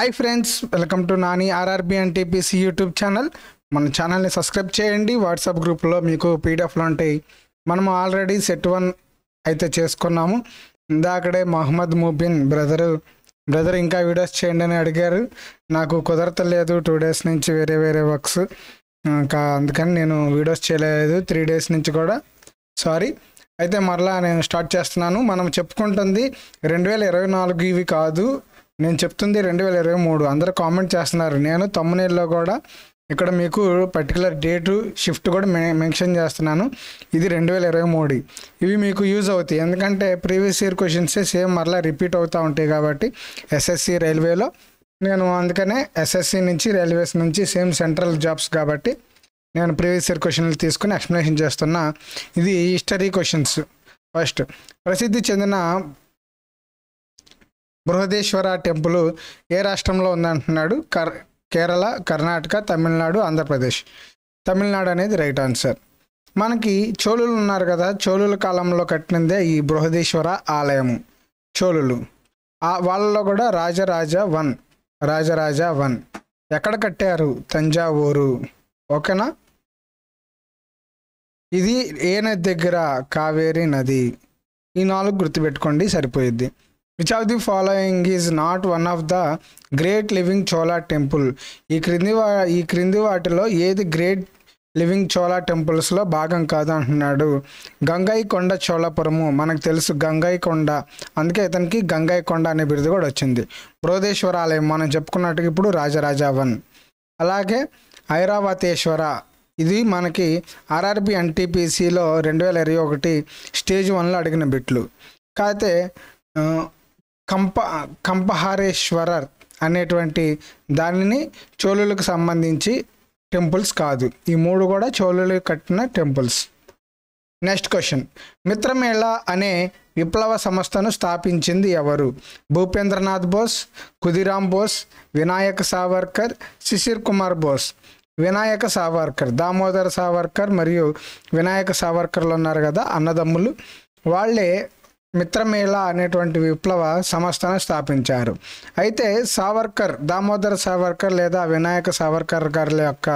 hi friends welcome to Nani RRB and TPC YouTube channel మన ఛానల్ని subscribe చేయండి WhatsApp గ్రూప్లో మీకు పీడిఎఫ్లు ఉంటాయి మనము ఆల్రెడీ సెట్ వన్ అయితే చేసుకున్నాము ఇందాకడే మహమ్మద్ ముబిన్ బ్రదరు బ్రదర్ ఇంకా వీడియోస్ చేయండి అని అడిగారు నాకు కుదరతలేదు టూ డేస్ నుంచి వేరే వేరే వర్క్స్ ఇంకా అందుకని నేను వీడియోస్ చేయలేదు త్రీ డేస్ నుంచి కూడా సారీ అయితే మరలా నేను స్టార్ట్ చేస్తున్నాను మనం చెప్పుకుంటుంది రెండు వేల ఇరవై నాలుగు ఇవి కాదు నేను చెప్తుంది రెండు వేల ఇరవై మూడు అందరూ కామెంట్ చేస్తున్నారు నేను తమ్మునీళ్ళలో కూడా ఇక్కడ మీకు పర్టికులర్ డేటు షిఫ్ట్ కూడా మెన్షన్ చేస్తున్నాను ఇది రెండు వేల ఇరవై మూడు ఇవి మీకు యూజ్ అవుతాయి ఎందుకంటే ప్రీవియస్ ఇయర్ క్వశ్చన్సే సేమ్ మరలా రిపీట్ అవుతూ ఉంటాయి కాబట్టి ఎస్ఎస్సి రైల్వేలో నేను అందుకనే ఎస్ఎస్సి నుంచి రైల్వేస్ నుంచి సేమ్ సెంట్రల్ జాబ్స్ కాబట్టి నేను ప్రీవియస్ ఇయర్ క్వశ్చన్లు తీసుకుని ఎక్స్ప్లెనేషన్ చేస్తున్నా ఇది హిస్టరీ క్వశ్చన్స్ ఫస్ట్ ప్రసిద్ధి చెందిన బృహదేశ్వర టెంపుల్ ఏ రాష్ట్రంలో ఉందంటున్నాడు కర్ కేరళ కర్ణాటక తమిళనాడు ఆంధ్రప్రదేశ్ తమిళనాడు అనేది రైట్ ఆన్సర్ మనకి చోళులు ఉన్నారు కదా చోళుల కాలంలో కట్టినదే ఈ బృహదేశ్వర ఆలయము చోళులు ఆ వాళ్ళలో కూడా రాజరాజ వన్ రాజరాజ వన్ ఎక్కడ కట్టారు తంజావూరు ఓకేనా ఇది ఏ నది దగ్గర కావేరీ నది ఈ నాలుగు గుర్తుపెట్టుకోండి సరిపోయిద్ది which of the following is not one of the great living Chola temple ఈ క్రింది వా ఈ క్రింది వాటిలో ఏది గ్రేట్ లివింగ్ చోళా టెంపుల్స్లో భాగం కాదు అంటున్నాడు గంగైకొండ చోళాపురము మనకు తెలుసు గంగైకొండ అందుకే ఇతనికి గంగైకొండ అనే బిరుదు కూడా వచ్చింది బృహదేశ్వర ఆలయం మనం చెప్పుకున్నట్టుగా ఇప్పుడు రాజరాజావన్ అలాగే ఐరావతేశ్వర ఇది మనకి ఆర్ఆర్బి ఎన్టీపీసీలో రెండు వేల ఇరవై ఒకటి స్టేజ్ వన్లో అడిగిన బిట్లు కాకపోతే కంప కంపహారేశ్వరర్ అనేటువంటి దానిని చోళులకు సంబంధించి టెంపుల్స్ కాదు ఈ మూడు కూడా చోళులు కట్టిన టెంపుల్స్ నెక్స్ట్ క్వశ్చన్ మిత్రమేళ అనే విప్లవ సంస్థను స్థాపించింది ఎవరు భూపేంద్రనాథ్ బోస్ కుదిరామ్ బోస్ వినాయక సావర్కర్ శిశిర్ కుమార్ బోస్ వినాయక సావర్కర్ దామోదర్ సావర్కర్ మరియు వినాయక సావర్కర్లు ఉన్నారు కదా అన్నదమ్ములు వాళ్ళే మిత్రమేళ అనేటువంటి విప్లవ సంస్థను స్థాపించారు అయితే సావర్కర్ దామోదర్ సావర్కర్ లేదా వినాయక సావర్కర్ గారి యొక్క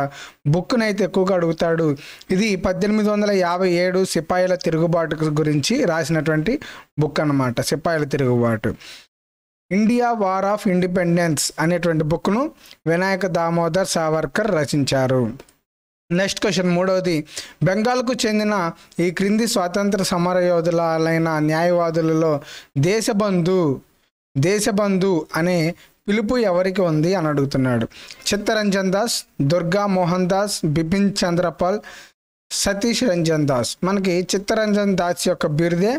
బుక్ని అయితే ఎక్కువగా అడుగుతాడు ఇది పద్దెనిమిది వందల యాభై ఏడు సిపాయిల తిరుగుబాటు గురించి రాసినటువంటి బుక్ అనమాట సిపాయిల తిరుగుబాటు ఇండియా వార్ ఆఫ్ ఇండిపెండెన్స్ అనేటువంటి బుక్ను వినాయక దామోదర్ సావర్కర్ రచించారు నెక్స్ట్ క్వశ్చన్ మూడవది బెంగాల్కు చెందిన ఈ క్రింది స్వాతంత్ర సమర యోధులైన న్యాయవాదులలో దేశబంధు దేశబంధు అనే పిలుపు ఎవరికి ఉంది అని అడుగుతున్నాడు చిత్తరంజన్ దాస్ దుర్గా మోహన్ దాస్ బిపిన్ చంద్రపాల్ సతీష్ రంజన్ దాస్ మనకి చిత్తరంజన్ దాస్ యొక్క బిరుదే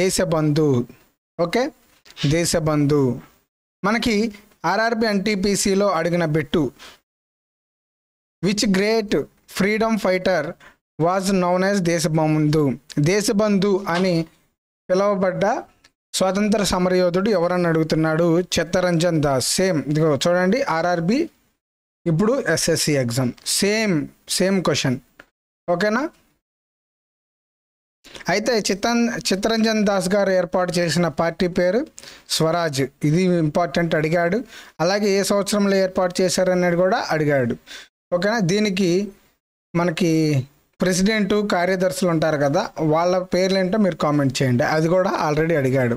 దేశబంధు ఓకే దేశబంధు మనకి ఆర్ఆర్బి ఎన్టీపీసీలో అడిగిన bit which great freedom fighter was known as Deshbandhu Deshbandhu అని పిలువబడ్డ స్వాతంత్ర సమరయోధుడు ఎవరని అడుగుతున్నాడు చిత్తరంజన్ దాస్ సేమ్ ఇదిగో చూడండి ఆర్ఆర్బి ఇప్పుడు SSC exam same same question ఓకేనా అయితే చిత్తన్ చిత్తరంజన్ దాస్ గారు ఏర్పాటు చేసిన పార్టీ పేరు స్వరాజ్ ఇది ఇంపార్టెంట్ అడిగాడు అలాగే ఏ సంవత్సరంలో ఏర్పాటు చేశారనేది కూడా అడిగాడు ఓకేనా దీనికి మనకి ప్రెసిడెంట్ కార్యదర్శులు ఉంటారు కదా వాళ్ళ పేర్లు ఏంటో మీరు కామెంట్ చేయండి అది కూడా ఆల్రెడీ అడిగాడు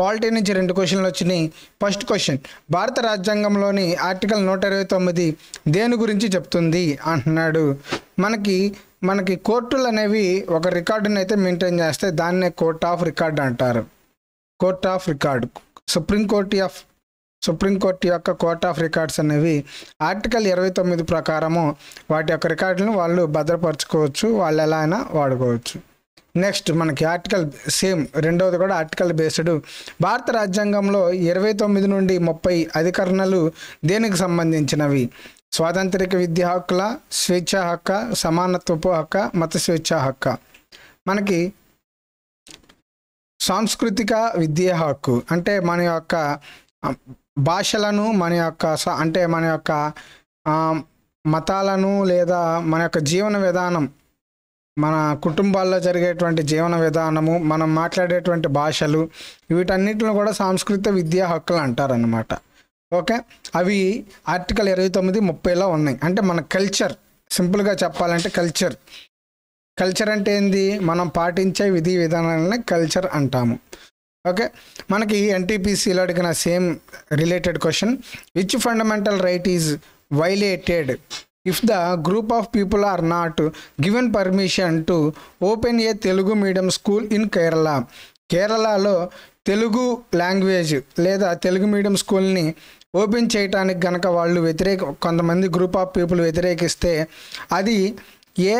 పాలిటీ నుంచి రెండు క్వశ్చన్లు వచ్చినాయి ఫస్ట్ క్వశ్చన్ భారత రాజ్యాంగంలోని ఆర్టికల్ నూట ఇరవై తొమ్మిది దేని గురించి చెప్తుంది అంటున్నాడు మనకి మనకి కోర్టులు అనేవి ఒక రికార్డుని అయితే మెయింటైన్ చేస్తే దాన్నే కోర్ట్ ఆఫ్ రికార్డ్ అంటారు court of record supreme court of supreme court యొక్క కోర్ట్ ఆఫ్ రికార్డ్స్ అనేవి ఆర్టికల్ ఇరవై తొమ్మిది ప్రకారము వాటి యొక్క రికార్డులను వాళ్ళు భద్రపరచుకోవచ్చు వాళ్ళు ఎలా అయినా వాడుకోవచ్చు నెక్స్ట్ మనకి ఆర్టికల్ సేమ్ రెండవది కూడా ఆర్టికల్ బేస్డ్ భారత రాజ్యాంగంలో ఇరవై తొమ్మిది నుండి ముప్పై అధికరణలు దేనికి సంబంధించినవి స్వాతంత్రిక విద్య హక్కుల స్వేచ్ఛ హక్క సమానత్వపు హక్క మత స్వేచ్ఛ హక్క మనకి సాంస్కృతిక విద్యా హక్కు అంటే మన యొక్క భాషలను మన యొక్క అంటే మన యొక్క మతాలను లేదా మన యొక్క జీవన విధానం మన కుటుంబాల్లో జరిగేటువంటి జీవన విధానము మనం మాట్లాడేటువంటి భాషలు వీటన్నిటిని కూడా సాంస్కృతిక విద్యా హక్కులు అంటారనమాట ఓకే అవి ఆర్టికల్ ఇరవై తొమ్మిది ముప్పైలో ఉన్నాయి అంటే మన కల్చర్ సింపుల్గా చెప్పాలంటే కల్చర్ కల్చర్ అంటే ఏంది మనం పాటించే విధి విధానాలని కల్చర్ అంటాము ఓకే మనకి ఎన్టీపీసీలో అడిగిన same related question which fundamental right is violated if the group of people are not given permission to open a Telugu medium school in Kerala కేరళలో తెలుగు లాంగ్వేజ్ లేదా తెలుగు మీడియం స్కూల్ని ఓపెన్ చేయటానికి గనక వాళ్ళు వ్యతిరేక కొంతమంది గ్రూప్ ఆఫ్ పీపుల్ వ్యతిరేకిస్తే అది ఏ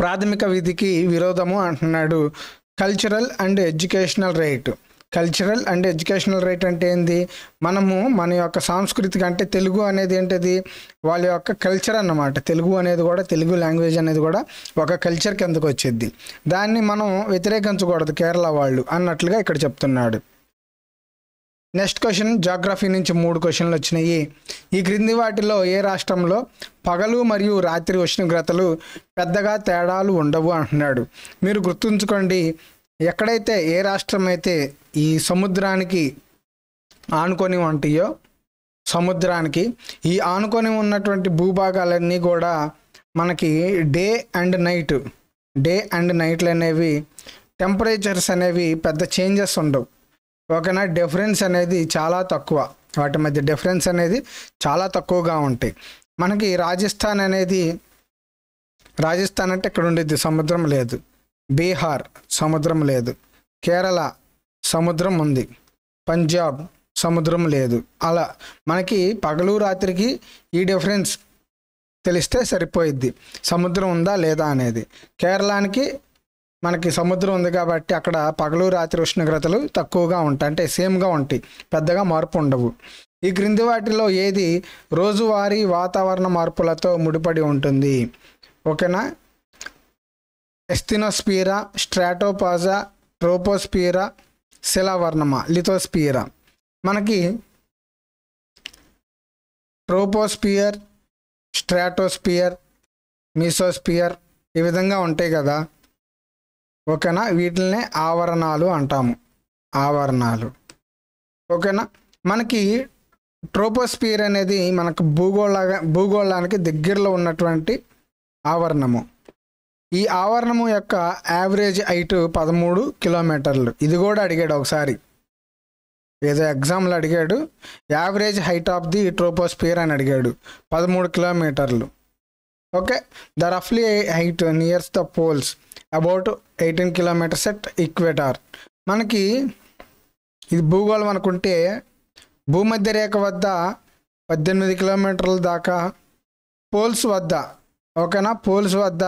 ప్రాథమిక విధికి విరోధము అంటున్నాడు cultural and educational right cultural and educational right అంటే ఏంది మనము మన యొక్క సాంస్కృతిక అంటే తెలుగు అనేది ఏంటిది వాళ్ళ యొక్క కల్చర్ అన్నమాట తెలుగు అనేది కూడా తెలుగు లాంగ్వేజ్ అనేది కూడా ఒక కల్చర్ కిందకు వచ్చేది దాన్ని మనం వ్యతిరేకించకూడదు కేరళ వాళ్ళు అన్నట్లుగా ఇక్కడ చెప్తున్నాడు నెక్స్ట్ క్వశ్చన్ జాగ్రఫీ నుంచి మూడు క్వశ్చన్లు వచ్చినాయి ఈ క్రింది వాటిలో ఏ రాష్ట్రంలో పగలు మరియు రాత్రి ఉష్ణోగ్రతలు పెద్దగా తేడాలు ఉండవు అంటున్నాడు మీరు గుర్తుంచుకోండి ఎక్కడైతే ఏ రాష్ట్రం అయితే ఈ సముద్రానికి ఆనుకొని ఉంటాయో సముద్రానికి ఈ ఆనుకొని ఉన్నటువంటి భూభాగాలన్నీ కూడా మనకి day and night day and నైట్లు అనేవి టెంపరేచర్స్ అనేవి పెద్ద చేంజెస్ ఉండవు ఓకేనా డిఫరెన్స్ అనేది చాలా తక్కువ వాటి మధ్య డిఫరెన్స్ అనేది చాలా తక్కువగా ఉంటాయి మనకి రాజస్థాన్ అనేది రాజస్థాన్ అంటే ఇక్కడ ఉండేది సముద్రం లేదు బీహార్ సముద్రం లేదు కేరళ సముద్రం ఉంది పంజాబ్ సముద్రం లేదు అలా మనకి పగలు రాత్రికి ఈ డిఫరెన్స్ తెలిస్తే సరిపోయిద్ది సముద్రం ఉందా లేదా అనేది కేరళానికి మనకి సముద్రం ఉంది కాబట్టి అక్కడ పగలు రాత్రి ఉష్ణోగ్రతలు తక్కువగా ఉంటాయి అంటే సేమ్గా ఉంటాయి పెద్దగా మార్పు ఉండవు ఈ క్రింది వాటిలో ఏది రోజువారీ వాతావరణ మార్పులతో ముడిపడి ఉంటుంది ఓకేనా ఎస్తినోస్పీరా స్ట్రాటోపాజా ట్రోపోస్పీరా శిలావర్ణమ లిథోస్పీరా మనకి ట్రోపోస్పియర్ స్ట్రాటోస్పియర్ మీసోస్పియర్ ఈ విధంగా ఉంటాయి కదా ఓకేనా వీటిల్నే ఆవరణాలు అంటాము ఆవరణాలు ఓకేనా మనకి ట్రోపోస్పియర్ అనేది మనకు భూగోళ భూగోళానికి దగ్గరలో ఉన్నటువంటి ఆవరణము ఈ ఆవరణము యొక్క యావరేజ్ హైటు పదమూడు కిలోమీటర్లు ఇది కూడా అడిగాడు ఒకసారి ఏదో ఎగ్జామ్లు అడిగాడు average height of the troposphere అని అడిగాడు పదమూడు కిలోమీటర్లు ఓకే ద రఫ్లీ height nears the poles about eighteen kilometres at equator మనకి ఇది భూగోళం అనుకుంటే భూమధ్య రేఖ వద్ద పద్దెనిమిది కిలోమీటర్ల దాకా పోల్స్ వద్ద ఓకేనా పోల్స్ వద్ద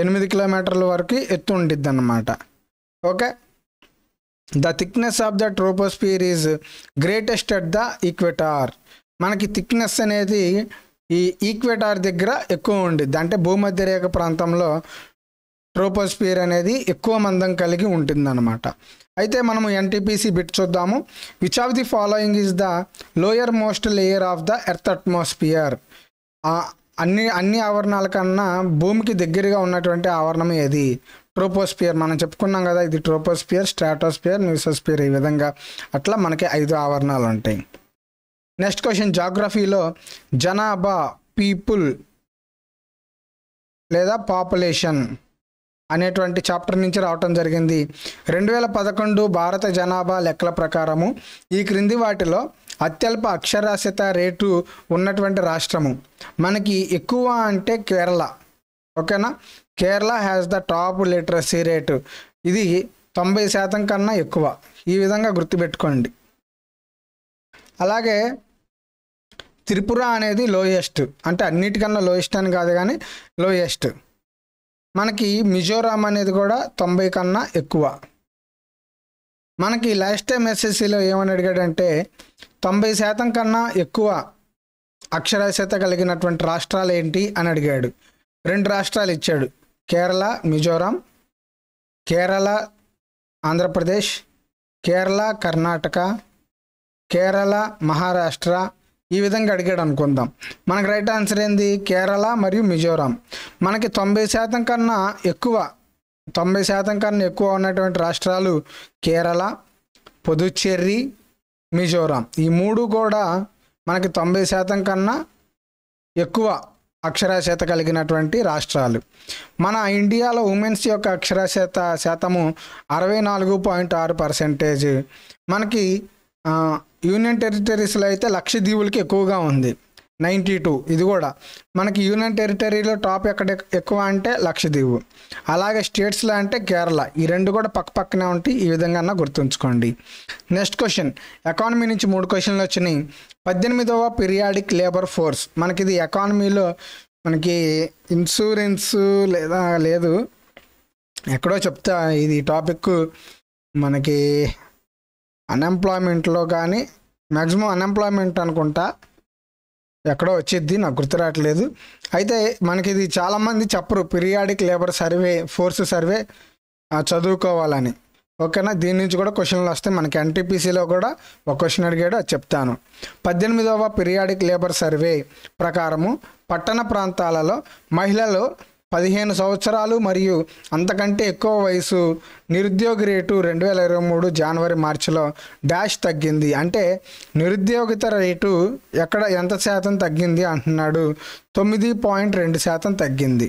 ఎనిమిది కిలోమీటర్ల వరకు ఎత్తు ఉండిద్ది అన్నమాట okay the thickness of the troposphere is greatest at the equator మనకి థిక్నెస్ అనేది ఈ ఈక్వెటార్ దగ్గర ఎక్కువ ఉండిద్ది అంటే భూమధ్య రేఖ ప్రాంతంలో ట్రోపోస్పియర్ అనేది ఎక్కువ మందం కలిగి ఉంటుందన్నమాట అయితే మనము ఎన్టీపీసీ బిట్ చూద్దాము which of the following is the lower most layer of the earth atmosphere అన్ని అన్ని ఆవరణాల కన్నా భూమికి దగ్గరగా ఉన్నటువంటి ఆవరణం ఏది ట్రోపోస్పియర్ మనం చెప్పుకున్నాం కదా ఇది ట్రోపోస్పియర్ స్ట్రాటోస్పియర్ న్యూసోస్పియర్ ఈ విధంగా అట్లా మనకి ఐదు ఆవరణాలు ఉంటాయి నెక్స్ట్ క్వశ్చన్ జాగ్రఫీలో జనాభా పీపుల్ లేదా పాపులేషన్ అనేటువంటి చాప్టర్ నుంచి రావటం జరిగింది రెండు వేల పదకొండు భారత జనాభా లెక్కల ప్రకారము ఈ క్రింది వాటిలో అత్యల్ప అక్షరాస్యత రేటు ఉన్నటువంటి రాష్ట్రము మనకి ఎక్కువ అంటే కేరళ ఓకేనా Kerala has the top literacy rate ఇది తొంభై శాతం కన్నా ఎక్కువ ఈ విధంగా గుర్తుపెట్టుకోండి అలాగే త్రిపుర అనేది లోయెస్ట్ అంటే అన్నిటికన్నా లోయెస్ట్ అని కాదు కానీ లోయెస్ట్ మనకి మిజోరాం అనేది కూడా తొంభై కన్నా ఎక్కువ మనకి లాస్ట్ టైం ఎస్ఎస్సిలో ఏమని అడిగాడంటే తొంభై శాతం కన్నా ఎక్కువ అక్షరాస్యత కలిగినటువంటి రాష్ట్రాలు ఏంటి అని అడిగాడు రెండు రాష్ట్రాలు ఇచ్చాడు కేరళ మిజోరాం కేరళ ఆంధ్రప్రదేశ్ కేరళ కర్ణాటక కేరళ మహారాష్ట్ర ఈ విధంగా అడిగాడు అనుకుందాం మనకు రైట్ ఆన్సర్ ఏంది కేరళ మరియు మిజోరాం మనకి తొంభై శాతం కన్నా ఎక్కువ తొంభై శాతం కన్నా ఎక్కువ ఉన్నటువంటి రాష్ట్రాలు కేరళ పుదుచ్చేరి మిజోరాం ఈ మూడు కూడా మనకి తొంభై శాతం కన్నా ఎక్కువ అక్షరాస్యత కలిగినటువంటి రాష్ట్రాలు మన ఇండియాలో ఉమెన్స్ యొక్క అక్షరాస్యత శాతము అరవై నాలుగు పాయింట్ ఆరు పర్సెంటేజ్ మనకి యూనియన్ టెరిటరీస్లో అయితే లక్షద్వీపులకి ఎక్కువగా ఉంది నైంటీ టూ ఇది కూడా మనకి యూనియన్ టెరిటరీలో టాప్ ఎక్కడ ఎక్కువ అంటే లక్షద్వీప్ అలాగే స్టేట్స్లో అంటే కేరళ ఈ రెండు కూడా పక్క పక్కనే ఉంటాయి ఈ విధంగా గుర్తుంచుకోండి నెక్స్ట్ క్వశ్చన్ ఎకానమీ నుంచి మూడు క్వశ్చన్లు వచ్చినాయి పద్దెనిమిదవ పీరియాడిక్ లేబర్ ఫోర్స్ మనకి ఇది ఎకానమీలో మనకి ఇన్సూరెన్స్ లేదా లేదు ఎక్కడో చెప్తా ఇది టాపిక్ మనకి అన్ఎంప్లాయ్మెంట్లో కానీ మ్యాక్సిమం అన్ఎంప్లాయ్మెంట్ అనుకుంటా ఎక్కడో వచ్చేది నాకు గుర్తు రావట్లేదు అయితే మనకి ఇది చాలామంది చెప్పరు periodic labour survey force survey చదువుకోవాలని ఓకేనా దీని నుంచి కూడా క్వశ్చన్లు వస్తాయి మనకి ఎన్టీపీసీలో కూడా ఒక క్వశ్చన్ అడిగాడు అది చెప్తాను పద్దెనిమిదవ పిరియాడిక్ లేబర్ సర్వే ప్రకారము పట్టణ ప్రాంతాలలో మహిళలు పదిహేను సంవత్సరాలు మరియు అంతకంటే ఎక్కువ వయసు నిరుద్యోగ రేటు రెండు వేల ఇరవై మూడు జనవరి మార్చిలో డాష్ తగ్గింది అంటే నిరుద్యోగిత రేటు ఎక్కడ ఎంత శాతం తగ్గింది అంటున్నాడు తొమ్మిది పాయింట్ రెండు శాతం తగ్గింది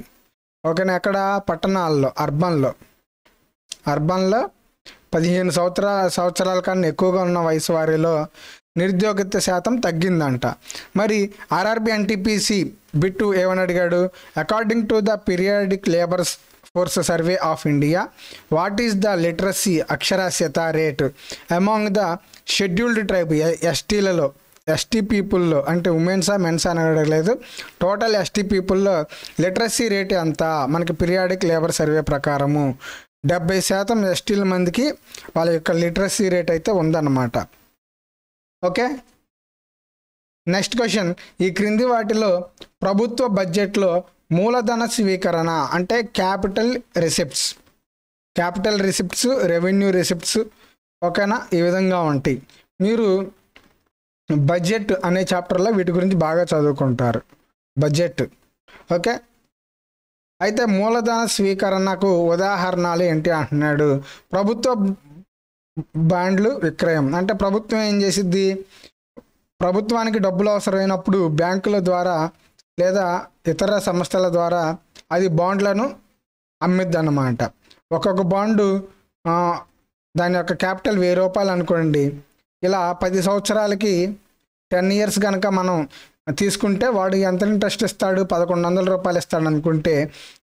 ఓకేనా ఎక్కడ పట్టణాల్లో అర్బన్లో అర్బన్లో పదిహేను సంవత్సరాల సంవత్సరాల కన్నా ఎక్కువగా ఉన్న వయసు వారిలో నిరుద్యోగిత శాతం తగ్గిందంట మరి ఆర్ఆర్బి ఎన్టీపీసీ బిట్టు ఏమని అడిగాడు according to the periodic labours force survey of India what is the literacy అక్షరాస్యత rate among the scheduled tribe ఎస్టీలలో ఎస్టీ పీపుల్లో అంటే ఉమెన్సా మెన్సా అని అడగలేదు టోటల్ ఎస్టీ పీపుల్లో లిటరసీ రేట్ ఎంత మనకి పీరియాడిక్ లేబర్ సర్వే ప్రకారము డెబ్బై శాతం ఎస్టీల మందికి వాళ్ళ యొక్క లిటరసీ రేట్ అయితే ఉందన్నమాట ఓకే నెక్స్ట్ క్వశ్చన్ ఈ క్రింది వాటిలో ప్రభుత్వ బడ్జెట్లో మూలధన స్వీకరణ అంటే capital receipts capital receipts revenue receipts ఓకేనా ఈ విధంగా ఉంటాయి మీరు బడ్జెట్ అనే చాప్టర్లో వీటి గురించి బాగా చదువుకుంటారు బడ్జెట్ ఓకే అయితే మూలధన స్వీకరణకు ఉదాహరణలు ఏంటి అంటున్నాడు ప్రభుత్వ బాండ్లు విక్రయం అంటే ప్రభుత్వం ఏం చేసిద్ది ప్రభుత్వానికి డబ్బులు అవసరమైనప్పుడు బ్యాంకుల ద్వారా లేదా ఇతర సంస్థల ద్వారా అది బాండ్లను అమ్మిద్ది అన్నమాట ఒక్కొక్క బాండు దాని యొక్క క్యాపిటల్ వెయ్యి రూపాయలు అనుకోండి ఇలా పది సంవత్సరాలకి టెన్ ఇయర్స్ కనుక మనం తీసుకుంటే వాడు ఎంత ఇంట్రెస్ట్ ఇస్తాడు పదకొండు వందల రూపాయలు ఇస్తాడు అనుకుంటే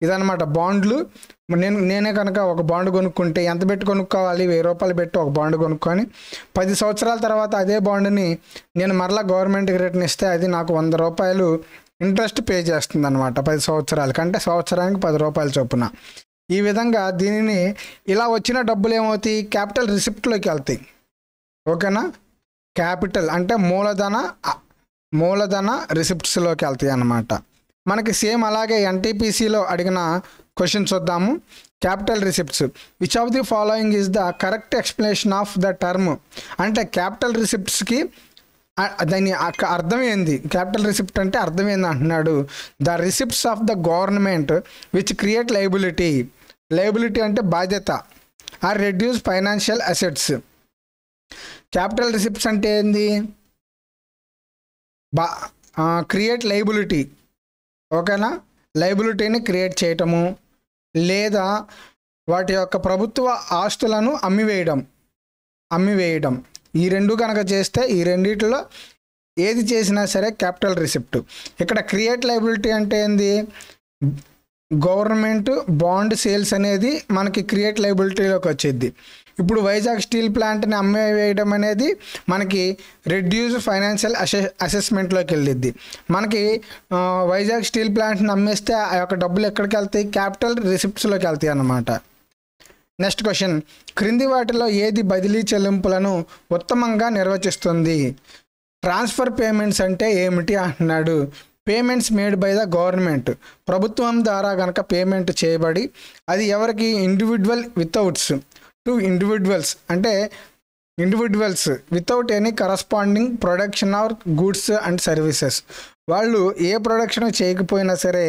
ఇదనమాట బాండ్లు నేను నేనే కనుక ఒక బాండ్ కొనుక్కుంటే ఎంత పెట్టి కొనుక్కోవాలి వెయ్యి రూపాయలు పెట్టి ఒక బాండ్ కొనుక్కొని పది సంవత్సరాల తర్వాత అదే బాండ్ని నేను మరలా గవర్నమెంట్కి రిటర్న్ ఇస్తే అది నాకు వంద రూపాయలు ఇంట్రెస్ట్ పే చేస్తుంది అనమాట పది సంవత్సరాలకి అంటే సంవత్సరానికి పది రూపాయలు చొప్పున ఈ విధంగా దీనిని ఇలా వచ్చిన డబ్బులు ఏమవుతాయి క్యాపిటల్ రిసిప్ట్లోకి వెళ్తాయి ఓకేనా క్యాపిటల్ అంటే మూలధన మూలధన రిసిప్ట్స్లోకి వెళ్తాయి అన్నమాట మనకి సేమ్ అలాగే ఎన్టీపీసీలో అడిగిన క్వశ్చన్ చూద్దాము capital receipts which of the following is the correct explanation of the term అంటే క్యాపిటల్ రిసిప్ట్స్కి దాని అర్థం ఏంది క్యాపిటల్ రిసిప్ట్ అంటే అర్థం ఏంది అంటున్నాడు the receipts of the government which create liability liability అంటే బాధ్యత or reduce financial assets capital receipts అంటే ఏంది బా క్రియేట్ లైబిలిటీ ఓకేనా లైబిలిటీని క్రియేట్ చేయటము లేదా వాటి యొక్క ప్రభుత్వ ఆస్తులను అమ్మివేయడం అమ్మివేయడం ఈ రెండు కనుక చేస్తే ఈ రెండిట్లో ఏది చేసినా సరే క్యాపిటల్ రిసిప్ట్ ఇక్కడ క్రియేట్ లైబిలిటీ అంటే ఏంది గవర్నమెంట్ బాండ్ సేల్స్ అనేది మనకి క్రియేట్ లైబిలిటీలోకి వచ్చేది ఇప్పుడు వైజాగ్ స్టీల్ ప్లాంట్ని అమ్మేయడం అనేది మనకి రెడ్యూస్ ఫైనాన్షియల్ అసె అసెస్మెంట్లోకి వెళ్ళిద్ది మనకి వైజాగ్ స్టీల్ ప్లాంట్ని అమ్మేస్తే ఆ యొక్క డబ్బులు ఎక్కడికి వెళ్తాయి క్యాపిటల్ రిసిప్ట్స్లోకి వెళ్తాయి అన్నమాట నెక్స్ట్ క్వశ్చన్ క్రింది వాటిలో ఏది బదిలీ చెల్లింపులను ఉత్తమంగా నిర్వచిస్తుంది ట్రాన్స్ఫర్ పేమెంట్స్ అంటే ఏమిటి అంటున్నాడు payments made by the government ప్రభుత్వం ద్వారా కనుక పేమెంట్ చేయబడి అది ఎవరికి ఇండివిజువల్ వితౌట్స్ టు ఇండివిజువల్స్ అంటే individuals without any corresponding production or goods and services వాళ్ళు ఏ ప్రొడక్షన్ చేయకపోయినా సరే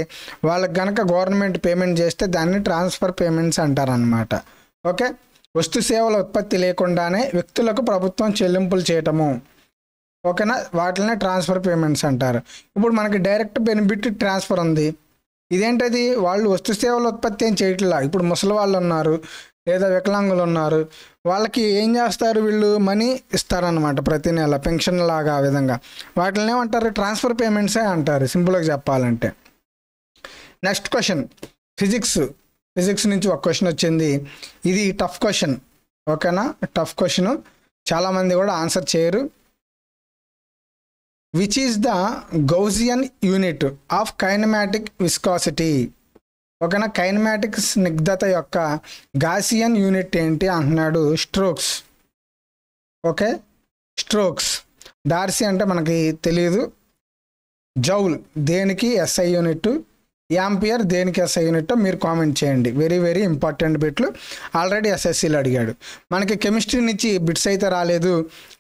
వాళ్ళకి కనుక గవర్నమెంట్ పేమెంట్ చేస్తే దాన్ని ట్రాన్స్ఫర్ పేమెంట్స్ అంటారనమాట ఓకే వస్తు సేవల ఉత్పత్తి లేకుండానే వ్యక్తులకు ప్రభుత్వం చెల్లింపులు చేయటము ఓకేనా వాటినే ట్రాన్స్ఫర్ పేమెంట్స్ అంటారు ఇప్పుడు మనకి డైరెక్ట్ బెనిఫిట్ ట్రాన్స్ఫర్ ఉంది ఇదేంటది వాళ్ళు వస్తు సేవల ఉత్పత్తి ఏం చేయట్లా ఇప్పుడు ముసలి వాళ్ళు ఉన్నారు లేదా వికలాంగులు ఉన్నారు వాళ్ళకి ఏం చేస్తారు వీళ్ళు మనీ ఇస్తారనమాట ప్రతి నెల పెన్షన్ లాగా ఆ విధంగా వాటిని ఏమంటారు ట్రాన్స్ఫర్ పేమెంట్సే అంటారు సింపుల్గా చెప్పాలంటే నెక్స్ట్ క్వశ్చన్ ఫిజిక్స్ ఫిజిక్స్ నుంచి ఒక క్వశ్చన్ వచ్చింది ఇది టఫ్ క్వశ్చన్ ఓకేనా టఫ్ క్వశ్చన్ చాలామంది కూడా ఆన్సర్ చేయరు which is the Gaussian unit of kinematic viscosity ఒకనా కైనమాటిక్ స్నిగ్ధత యొక్క గాసియన్ యూనిట్ ఏంటి అంటున్నాడు స్ట్రోక్స్ ఓకే స్ట్రోక్స్ డార్సీ అంటే మనకి తెలియదు జౌల్ దేనికి ఎస్ఐ యూనిట్ యాంపియర్ దేనికి ఎస్ఐ యూనిట్ మీరు కామెంట్ చేయండి వెరీ వెరీ ఇంపార్టెంట్ బిట్లు ఆల్రెడీ ఎస్ఎస్సీలు అడిగాడు మనకి కెమిస్ట్రీ నుంచి బిట్స్ అయితే రాలేదు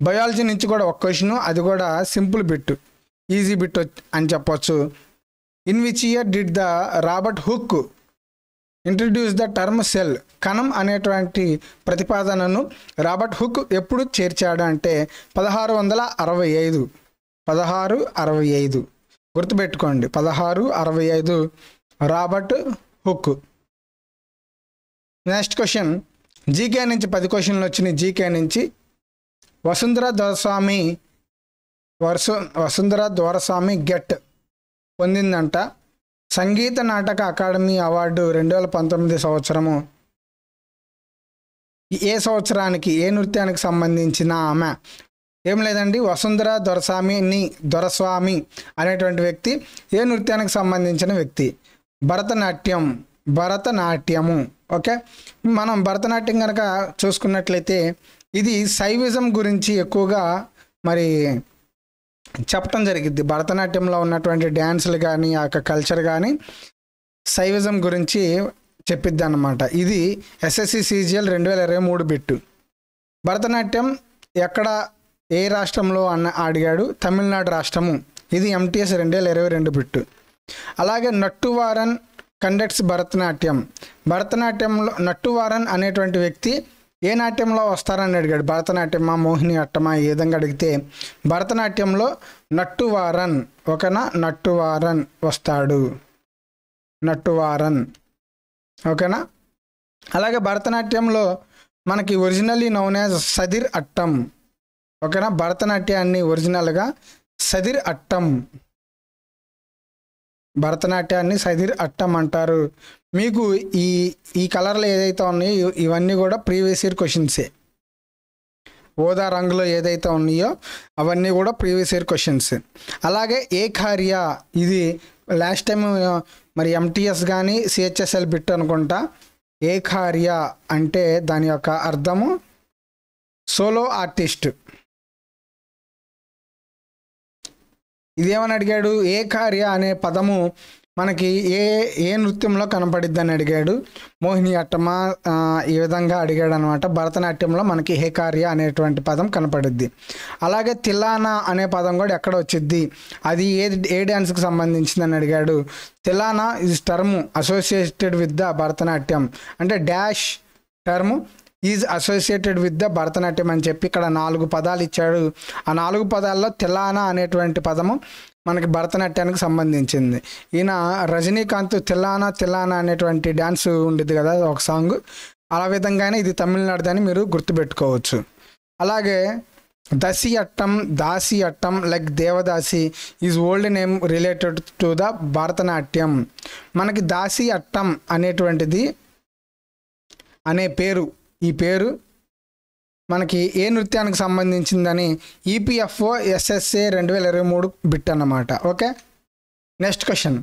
బయాలజీ నుంచి కూడా ఒక క్వశ్చన్ అది కూడా సింపుల్ బిట్ ఈజీ బిట్ అని చెప్పొచ్చు in which year did the Robert Hooke introduce the term cell కణం అనేటువంటి ప్రతిపాదనను రాబర్ట్ హుక్ ఎప్పుడు చేర్చాడు అంటే పదహారు వందల అరవై ఐదు పదహారు అరవై ఐదు గుర్తుపెట్టుకోండి పదహారు అరవై ఐదు Robert Hooke next question GK నుంచి పది క్వశ్చన్లు వచ్చినాయి జీకే నుంచి వసుంధర ద్వారస్వామి వసు వసుంధర ద్వారస్వామి గెట్ పొందిందంట సంగీత నాటక అకాడమీ అవార్డు రెండు వేల పంతొమ్మిది సంవత్సరము ఏ సంవత్సరానికి ఏ నృత్యానికి సంబంధించిన ఆమె ఏం లేదండి వసుంధర దొరస్వామిని దొరస్వామి అనేటువంటి వ్యక్తి ఏ నృత్యానికి సంబంధించిన వ్యక్తి భరతనాట్యం భరతనాట్యము ఓకే మనం భరతనాట్యం కనుక చూసుకున్నట్లయితే ఇది సైవిజం గురించి ఎక్కువగా మరి చెప్పటం జరిగింది భరతనాట్యంలో ఉన్నటువంటి డ్యాన్సులు కానీ ఆ యొక్క కల్చర్ కానీ సైవిజం గురించి చెప్పిద్ది అనమాట ఇది ఎస్ఎస్సి సీజిఎల్ రెండు వేల ఇరవై మూడు బిట్టు భరతనాట్యం ఎక్కడ ఏ రాష్ట్రంలో అన్న అడిగాడు తమిళనాడు రాష్ట్రము ఇది ఎంటీఎస్ రెండు వేల ఇరవై రెండు బిట్టు అలాగే నట్టువారన్ కండక్ట్స్ భరతనాట్యం భరతనాట్యంలో నట్టువారన్ అనేటువంటి వ్యక్తి ఏ నాట్యంలో వస్తారని అడిగాడు భరతనాట్యమా మోహిని అట్టమా ఏ విధంగా అడిగితే భరతనాట్యంలో నట్టువారన్ ఓకేనా నట్టువారన్ వస్తాడు నట్టువారన్ ఓకేనా అలాగే భరతనాట్యంలో మనకి originally known as Sadir Attam ఓకేనా భరతనాట్యాన్ని ఒరిజినల్గా సదిర్ అట్టం భరతనాట్యాన్ని సదిర్ అట్టం అంటారు మీకు ఈ ఈ కలర్లు ఏదైతే ఉన్నాయో ఇవన్నీ కూడా ప్రీవియస్ ఇయర్ క్వశ్చన్సే ఓదా రంగులో ఏదైతే ఉన్నాయో అవన్నీ కూడా ప్రీవియస్ ఇయర్ క్వశ్చన్స్ అలాగే ఏ కార్య ఇది లాస్ట్ టైం మరి ఎంటీఎస్ కానీ సిహెచ్ఎస్ఎల్ బిట్ అనుకుంటా ఏ కార్య అంటే దాని యొక్క అర్థము సోలో ఆర్టిస్ట్ ఇదేమని అడిగాడు ఏ కార్య అనే పదము మనకి ఏ ఏ నృత్యంలో కనపడిద్దని అడిగాడు మోహిని అట్టమ ఈ విధంగా అడిగాడు అనమాట భరతనాట్యంలో మనకి హేకార్య అనేటువంటి పదం కనపడిద్ది అలాగే తిలానా అనే పదం కూడా ఎక్కడ వచ్చిద్ది అది ఏ ఏ డ్యాన్స్కి సంబంధించిందని అడిగాడు Tillana is term associated with the Bharatanatyam అంటే dash term is associated with the Bharatanatyam అని చెప్పి ఇక్కడ నాలుగు పదాలు ఇచ్చాడు ఆ నాలుగు పదాల్లో తెలానా అనేటువంటి పదము మనకి భరతనాట్యానికి సంబంధించింది ఈయన రజనీకాంత్ తెల్లానా తెల్లానా అనేటువంటి డ్యాన్స్ ఉండేది కదా ఒక సాంగ్ అలా విధంగానే ఇది తమిళనాడు అని మీరు గుర్తుపెట్టుకోవచ్చు అలాగే Dasi Attam Dasi Attam like Devadasi is old name related to the Bharatanatyam మనకి దాసి అట్టం అనేటువంటిది అనే పేరు ఈ పేరు మనకి ఏ నృత్యానికి సంబంధించిందని ఈపీఎఫ్ఓ e ఎస్ఎస్ఏ రెండు వేల ఇరవై మూడు బిట్ అన్నమాట ఓకే నెక్స్ట్ క్వశ్చన్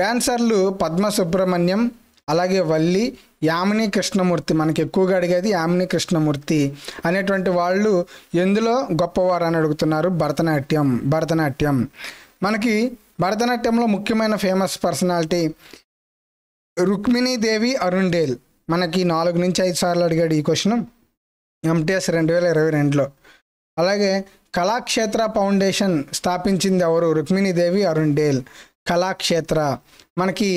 డాన్సర్లు పద్మ సుబ్రహ్మణ్యం అలాగే వల్లి యామిని కృష్ణమూర్తి మనకి ఎక్కువగా అడిగేది యామిని కృష్ణమూర్తి అనేటువంటి వాళ్ళు ఎందులో గొప్పవారు అని అడుగుతున్నారు భరతనాట్యం భరతనాట్యం మనకి భరతనాట్యంలో ముఖ్యమైన famous personality Rukmini Devi Arundale మనకి నాలుగు నుంచి ఐదు సార్లు అడిగాడు ఈ క్వశ్చన్ ఎంటీఎస్ రెండు వేల ఇరవై రెండులో అలాగే కళాక్షేత్ర ఫౌండేషన్ స్థాపించింది ఎవరు రుక్మిణీదేవి అరుణ్ డేల్ కళాక్షేత్ర మనకి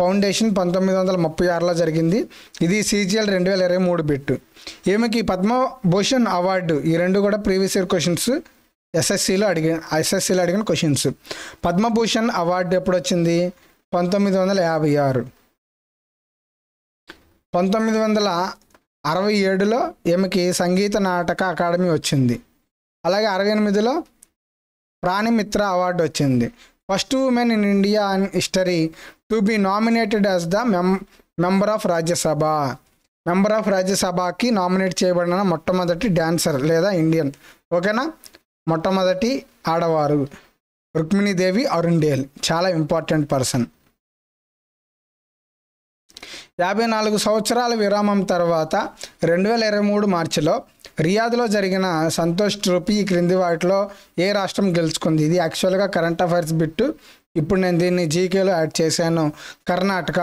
ఫౌండేషన్ పంతొమ్మిది వందల ముప్పై ఆరులో జరిగింది ఇది సీజీఎల్ రెండు వేల ఇరవై మూడు బిట్టు ఈమెకి పద్మభూషణ్ అవార్డు ఈ రెండు కూడా ప్రీవియస్ ఇయర్ క్వశ్చన్స్ ఎస్ఎస్సిలో అడిగిన ఎస్ఎస్సిలో అడిగిన క్వశ్చన్స్ పద్మభూషణ్ అవార్డు ఎప్పుడు వచ్చింది పంతొమ్మిది వందల యాభై ఆరు పంతొమ్మిది వందల అరవై ఏడులో ఈమెకి సంగీత నాటక అకాడమీ వచ్చింది అలాగే అరవై ఎనిమిదిలో ప్రాణిమిత్ర అవార్డు వచ్చింది first women in India and history to be nominated as the mem member of Rajya Sabha member of రాజ్యసభకి నామినేట్ చేయబడిన మొట్టమొదటి డాన్సర్ లేదా ఇండియన్ ఓకేనా మొట్టమొదటి ఆడవారు రుక్మిణీదేవి అరుణ్ డేల్ చాలా ఇంపార్టెంట్ పర్సన్ యాభై నాలుగు సంవత్సరాల విరామం తర్వాత రెండు వేల ఇరవై మూడు మార్చిలో రియాద్లో జరిగిన సంతోష్ ట్రోఫీ ఈ క్రింది వాటిలో ఏ రాష్ట్రం గెలుచుకుంది ఇది యాక్చువల్గా కరెంట్ అఫైర్స్ బిట్టు ఇప్పుడు నేను దీన్ని జీకేలో యాడ్ చేశాను కర్ణాటక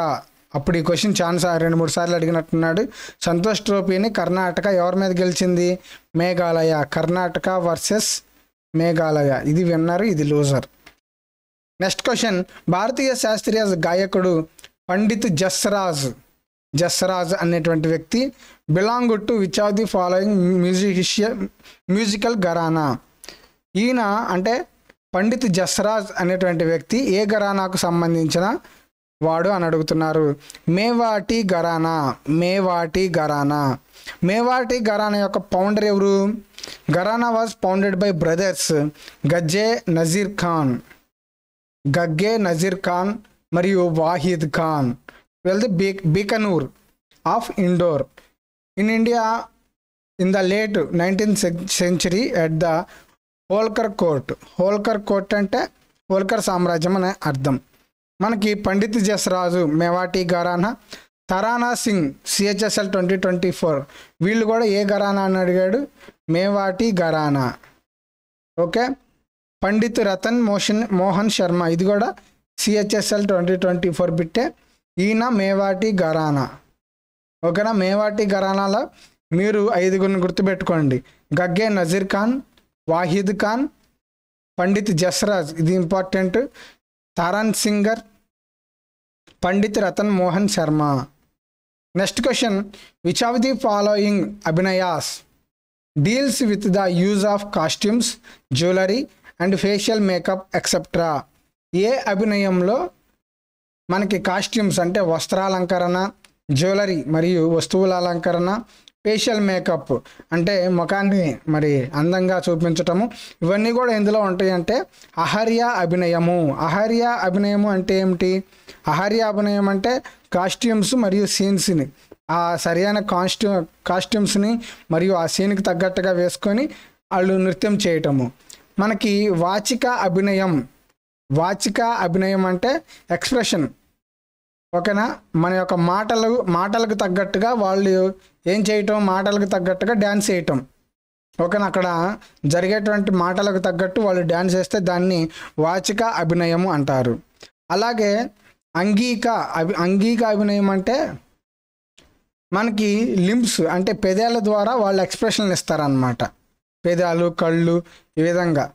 అప్పుడు ఈ క్వశ్చన్ ఛాన్స్ రెండు మూడు సార్లు అడిగినట్టున్నాడు సంతోష్ ట్రోఫీని కర్ణాటక ఎవరి మీద గెలిచింది మేఘాలయ కర్ణాటక వర్సెస్ మేఘాలయ ఇది విన్నారు ఇది లూజర్ నెక్స్ట్ క్వశ్చన్ భారతీయ శాస్త్రీయ గాయకుడు పండిత్ జస్రాజ్ జస్రాజ్ అనేటువంటి వ్యక్తి belong to which of the following musician musical gharana ఈయన అంటే పండిత్ జస్రాజ్ అనేటువంటి వ్యక్తి ఏ ఘరానాకు సంబంధించిన వాడు అని అడుగుతున్నారు మేవాటి ఘరానా మేవాటి ఘరానా మేవాటి ఘరానా యొక్క పౌండర్ ఎవరు gharana was founded by brothers Ghagge Nazir Khan Ghagge Nazir Khan మరియు వాహిద్ ఖాన్ వెల్ది బీ Bikaner of Indore in India in the late nineteenth century at the Holkar court Holkar court అంటే హోల్కర్ సామ్రాజ్యం అనే అర్థం మనకి Pandit Jasraj Mewati gharana tarana singer CHSL twenty twenty four వీళ్ళు కూడా ఏ ఘరానా అని అడిగాడు మేవాటి ఘరానా ఓకే పండిత్ రతన్ మోషన్ మోహన్ శర్మ ఇది కూడా సిహెచ్ఎస్ఎల్ ట్వంటీ ట్వంటీ ఫోర్ బిట్టే ఈయన మేవాటి ఘరానా ఓకేనా మేవాటి ఘరానాల మీరు ఐదుగురిని గుర్తుపెట్టుకోండి గగ్గే నజీర్ ఖాన్ వాహిద్ ఖాన్ పండిత్ జస్రాజ్ ఇది important tarana singer Pandit Ratan Mohan Sharma next question which of the following అభినయాస్ deals with the use of costumes jewellery and facial makeup etcetera ఏ అభినయంలో మనకి కాస్ట్యూమ్స్ అంటే వస్త్రాలంకరణ జ్యువెలరీ మరియు వస్తువుల అలంకరణ ఫేషియల్ మేకప్ అంటే ముఖాన్ని మరి అందంగా చూపించటము ఇవన్నీ కూడా ఎందులో ఉంటాయి అంటే అహర్య అభినయము అహర్య అభినయము అంటే ఏమిటి అహర్య అభినయం అంటే కాస్ట్యూమ్స్ మరియు సీన్స్ని ఆ సరైన కాస్ట్యూ కాస్ట్యూమ్స్ని మరియు ఆ సీన్కి తగ్గట్టుగా వేసుకొని వాళ్ళు నృత్యం చేయటము మనకి వాచిక అభినయం వాచిక అభినయం అంటే ఎక్స్ప్రెషన్ ఓకేనా మన యొక్క మాటలు మాటలకు తగ్గట్టుగా వాళ్ళు ఏం చేయటం మాటలకు తగ్గట్టుగా డ్యాన్స్ చేయటం ఓకేనా అక్కడ జరిగేటువంటి మాటలకు తగ్గట్టు వాళ్ళు డ్యాన్స్ చేస్తే దాన్ని వాచిక అభినయం అంటారు అలాగే అంగీక అభి అంగీక అభినయం అంటే మనకి లింప్స్ అంటే పెదాల ద్వారా వాళ్ళు ఎక్స్ప్రెషన్లు ఇస్తారనమాట పెదాలు కళ్ళు ఈ విధంగా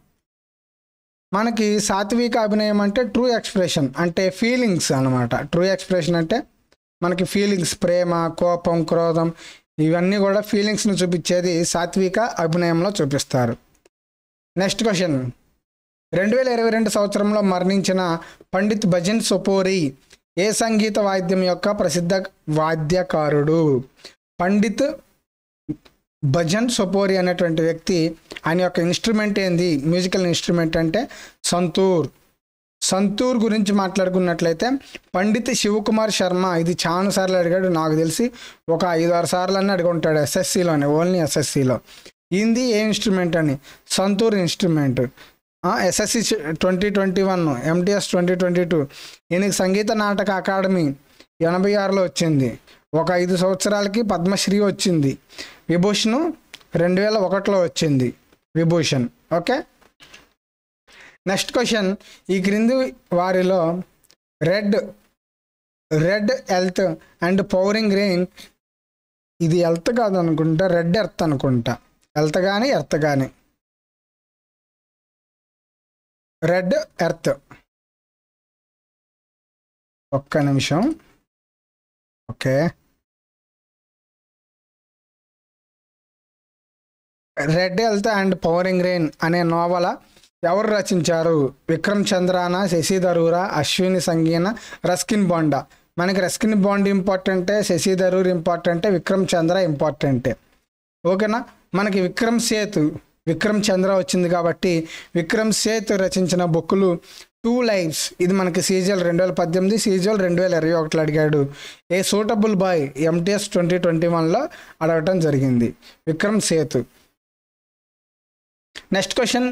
మనకి సాత్విక అభినయం అంటే ట్రూ ఎక్స్ప్రెషన్ అంటే ఫీలింగ్స్ అనమాట ట్రూ ఎక్స్ప్రెషన్ అంటే మనకి ఫీలింగ్స్ ప్రేమ కోపం క్రోధం ఇవన్నీ కూడా ఫీలింగ్స్ని చూపించేది సాత్విక అభినయంలో చూపిస్తారు నెక్స్ట్ క్వశ్చన్ రెండు వేల ఇరవై రెండు సంవత్సరంలో మరణించిన పండిత్ భజన్ సుపూరి ఏ సంగీత వాద్యం యొక్క ప్రసిద్ధ వాద్యకారుడు పండిత్ భజన్ సపోరి అనేటువంటి వ్యక్తి ఆయన యొక్క ఇన్స్ట్రుమెంట్ ఏంది మ్యూజికల్ ఇన్స్ట్రుమెంట్ అంటే సంతూర్ సంతూర్ గురించి మాట్లాడుకున్నట్లయితే పండిత్ శివకుమార్ శర్మ ఇది చాలా సార్లు అడిగాడు నాకు తెలిసి ఒక ఐదు ఆరు సార్లు అని అడిగి ఉంటాడు ఎస్ఎస్సిలోనే ఓన్లీ ఎస్ఎస్సిలో ఇది ఏ ఇన్స్ట్రుమెంట్ అని santoor instrument SSC twenty twenty one MTS twenty twenty two ఈయనకి సంగీత నాటక అకాడమీ ఎనభై ఆరులో వచ్చింది ఒక ఐదు సంవత్సరాలకి పద్మశ్రీ వచ్చింది విభూషణ్ రెండు వేల ఒకటిలో వచ్చింది విభూషణ్ ఓకే నెక్స్ట్ క్వశ్చన్ ఈ క్రింది వారిలో red red health and pouring rain ఇది హెల్త్ కాదు అనుకుంటా రెడ్ ఎర్త్ అనుకుంటా హెల్త్ కానీ ఎర్త్ కానీ రెడ్ ఎర్త్ ఒక్క నిమిషం okay red health and pouring rain అనే నోవల ఎవరు రచించారు విక్రమ్ చంద్రాన శశి అశ్విని సంగీన రస్కిన్ బాండ మనకి రస్కిన్ బాండ్ ఇంపార్టెంటే శశి ధరూర్ ఇంపార్టెంటే విక్రమ్ చంద్ర ఇంపార్టెంటే ఓకేనా మనకి విక్రమ్ సేతు విక్రమ్ చంద్ర వచ్చింది కాబట్టి విక్రమ్ సేతు రచించిన బుక్కులు టూ లైఫ్స్ ఇది మనకి సీజల్ రెండు వేల పద్దెనిమిది సీజల్ రెండు వేల ఇరవై ఒకటిలో అడిగాడు a suitable boy MTS twenty twenty వన్లో అడగటం జరిగింది Vikram Seth next question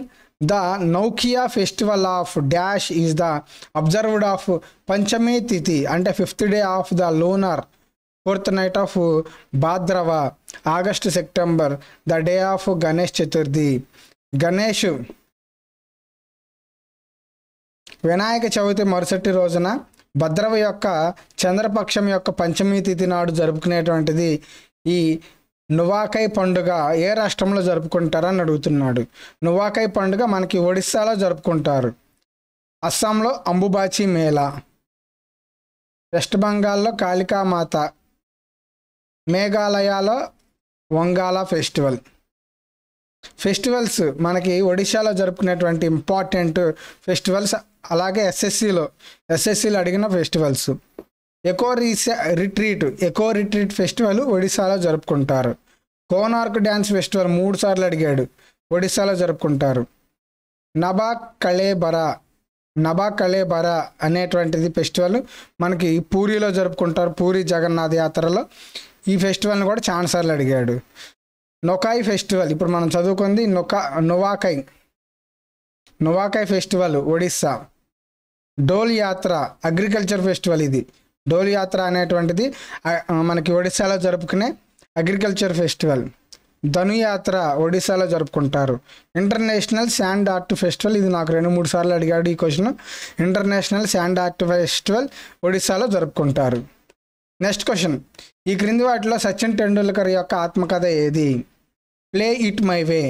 the Nuakhai festival of dash is the observed of panchami tithi అంటే fifth day of the lunar fourth night of Bhadrava August September the day of Ganesh Chaturthi Ganesh Vinayaka Chavithi మరుసటి రోజున భద్రవ యొక్క చంద్రపక్షం యొక్క పంచమి తిథి నాడు జరుపుకునేటువంటిది ఈ నువాకై పండుగ ఏ రాష్ట్రంలో అని అడుగుతున్నాడు నువాకై పండుగ మనకి ఒడిస్సాలో జరుపుకుంటారు అస్సాంలో అంబుబాచి మేళా వెస్ట్ బెంగాల్లో కాళికామాత మేఘాలయాలో వంగాల ఫెస్టివల్ ఫెస్టివల్స్ మనకి ఒడిశాలో జరుపుకునేటువంటి ఇంపార్టెంట్ ఫెస్టివల్స్ అలాగే ఎస్ఎస్సిలో ఎస్ఎస్సిలో అడిగిన ఫెస్టివల్స్ ఎకో రీసా రిట్రీట్ ఎకో రిట్రీట్ ఫెస్టివల్ ఒడిశాలో జరుపుకుంటారు కోనార్క్ డ్యాన్స్ ఫెస్టివల్ మూడు సార్లు అడిగాడు ఒడిశాలో జరుపుకుంటారు నబా కళేబరా నబా కళేబరా అనేటువంటిది ఫెస్టివల్ మనకి పూరిలో జరుపుకుంటారు పూరి జగన్నాథ్ యాత్రలో ఈ ఫెస్టివల్ని కూడా చాలా సార్లు అడిగాడు నొకాయి ఫెస్టివల్ ఇప్పుడు మనం చదువుకుంది నొకా Nuakhai Nuakhai festival Odisha Dol Yatra agriculture festival ఇది డోల్ యాత్ర అనేటువంటిది మనకి ఒడిశాలో జరుపుకునే అగ్రికల్చర్ ఫెస్టివల్ ధనుయాత్ర ఒడిశాలో జరుపుకుంటారు ఇంటర్నేషనల్ శాండ్ ఆర్ట్ ఫెస్టివల్ ఇది నాకు రెండు మూడు సార్లు అడిగాడు ఈ question international sand art festival ఒడిశాలో జరుపుకుంటారు నెక్స్ట్ క్వశ్చన్ ఈ క్రింది వాటిలో సచిన్ టెండూల్కర్ యొక్క ఆత్మకథ ఏది play it my way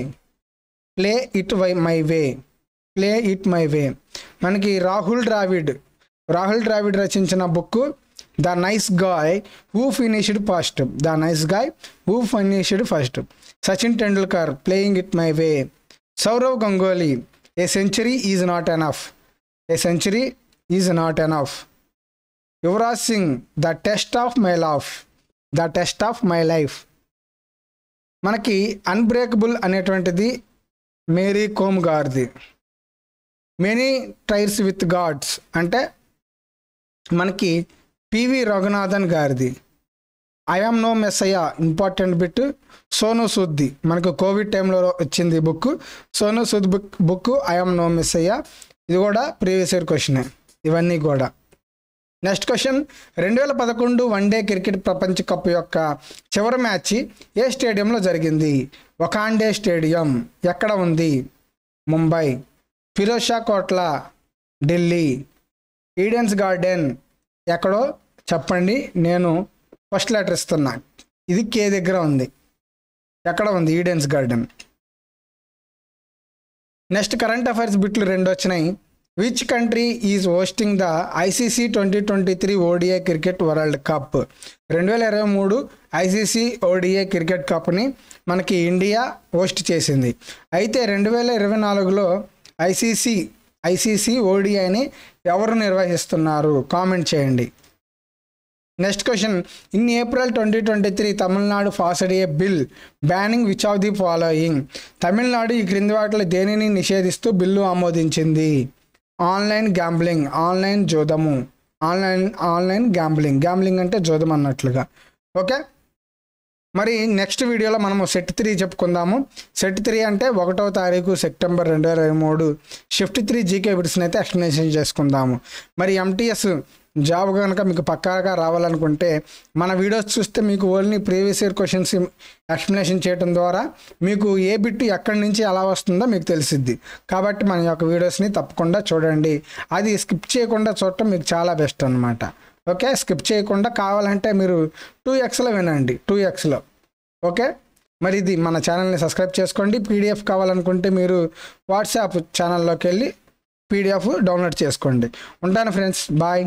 play it why my way play it my way మనకి రాహుల్ ద్రావిడ్ రాహుల్ ద్రావిడ్ రచించిన book the nice guy who finished first the nice guy who finished first Sachin Tendulkar playing it my way Sourav Ganguly a century is not enough a century is not enough Yuvraj Singh the test of my life the test of my life మనకి unbreakable అనేటువంటిది Mary come గారిది many triers with gods అంటే మనకి PV Raghunathan గారిది I am no అయ్యా important bit Sonu Sood మనకు Covid టైంలో వచ్చింది book Sonu Sood book book I am no అయ్యా ఇది కూడా ప్రీవియస్ ఇయర్ క్వశ్చన్ ఇవన్నీ కూడా నెక్స్ట్ క్వశ్చన్ రెండు వేల పదకొండు వన్డే క్రికెట్ ప్రపంచ కప్ యొక్క చివరి మ్యాచ్ ఏ స్టేడియంలో జరిగింది వకాండే స్టేడియం ఎక్కడ ఉంది ముంబై ఫిరోజ్ షా కోట్ల ఢిల్లీ ఈడెన్స్ గార్డెన్ ఎక్కడో చెప్పండి నేను ఫస్ట్ లెటర్ ఇస్తున్నా ఇది కే దగ్గర ఉంది ఎక్కడ ఉంది Edens garden next current affairs బిట్లు రెండు వచ్చినాయి which country is hosting the ICC twenty twenty three ODI cricket world cup రెండు వేల ఇరవై మూడు ఐసీసీ ఓడిఏ క్రికెట్ కప్ని మనకి ఇండియా హోస్ట్ చేసింది అయితే రెండు వేల ఇరవై నాలుగులో ఐసీసీ ఐసీసీ ఓడిఐని ఎవరు నిర్వహిస్తున్నారు కామెంట్ చేయండి next question in April twenty twenty three Tamil Nadu ఫాసడియే a bill banning which of the following Tamil Nadu ఈ క్రింది వాటిలో దేనిని నిషేధిస్తూ బిల్లు ఆమోదించింది ఆన్లైన్ గ్యాంబ్లింగ్ ఆన్లైన్ జోదము ఆన్లైన్ ఆన్లైన్ గ్యాంబ్లింగ్ గ్యాంబ్లింగ్ అంటే జోదం అన్నట్లుగా ఓకే మరి నెక్స్ట్ వీడియోలో మనము సెట్ త్రీ చెప్పుకుందాము సెట్ త్రీ అంటే ఒకటో తారీఖు సెప్టెంబర్ రెండు వేల ఇరవై మూడు షిఫ్ట్ త్రీ జీకే బిట్స్ని అయితే ఎక్స్ప్లెనేషన్ చేసుకుందాము మరి ఎంటీఎస్ జాబ్ కనుక మీకు పక్కాగా రావాలనుకుంటే మన వీడియోస్ చూస్తే మీకు only previous year questions explanation చేయడం ద్వారా మీకు ఏ బిట్ ఎక్కడి నుంచి ఎలా వస్తుందో మీకు తెలిసిద్ది కాబట్టి మన యొక్క వీడియోస్ని తప్పకుండా చూడండి అది స్కిప్ చేయకుండా చూడటం మీకు చాలా బెస్ట్ అనమాట ఓకే స్కిప్ చేయకుండా కావాలంటే మీరు టూ ఎక్స్లో వినండి టూ ఎక్స్లో ఓకే మరి ఇది మన ఛానల్ని సబ్స్క్రైబ్ చేసుకోండి పీడిఎఫ్ కావాలనుకుంటే మీరు వాట్సాప్ ఛానల్లోకి వెళ్ళి పీడిఎఫ్ డౌన్లోడ్ చేసుకోండి ఉంటాను ఫ్రెండ్స్ బాయ్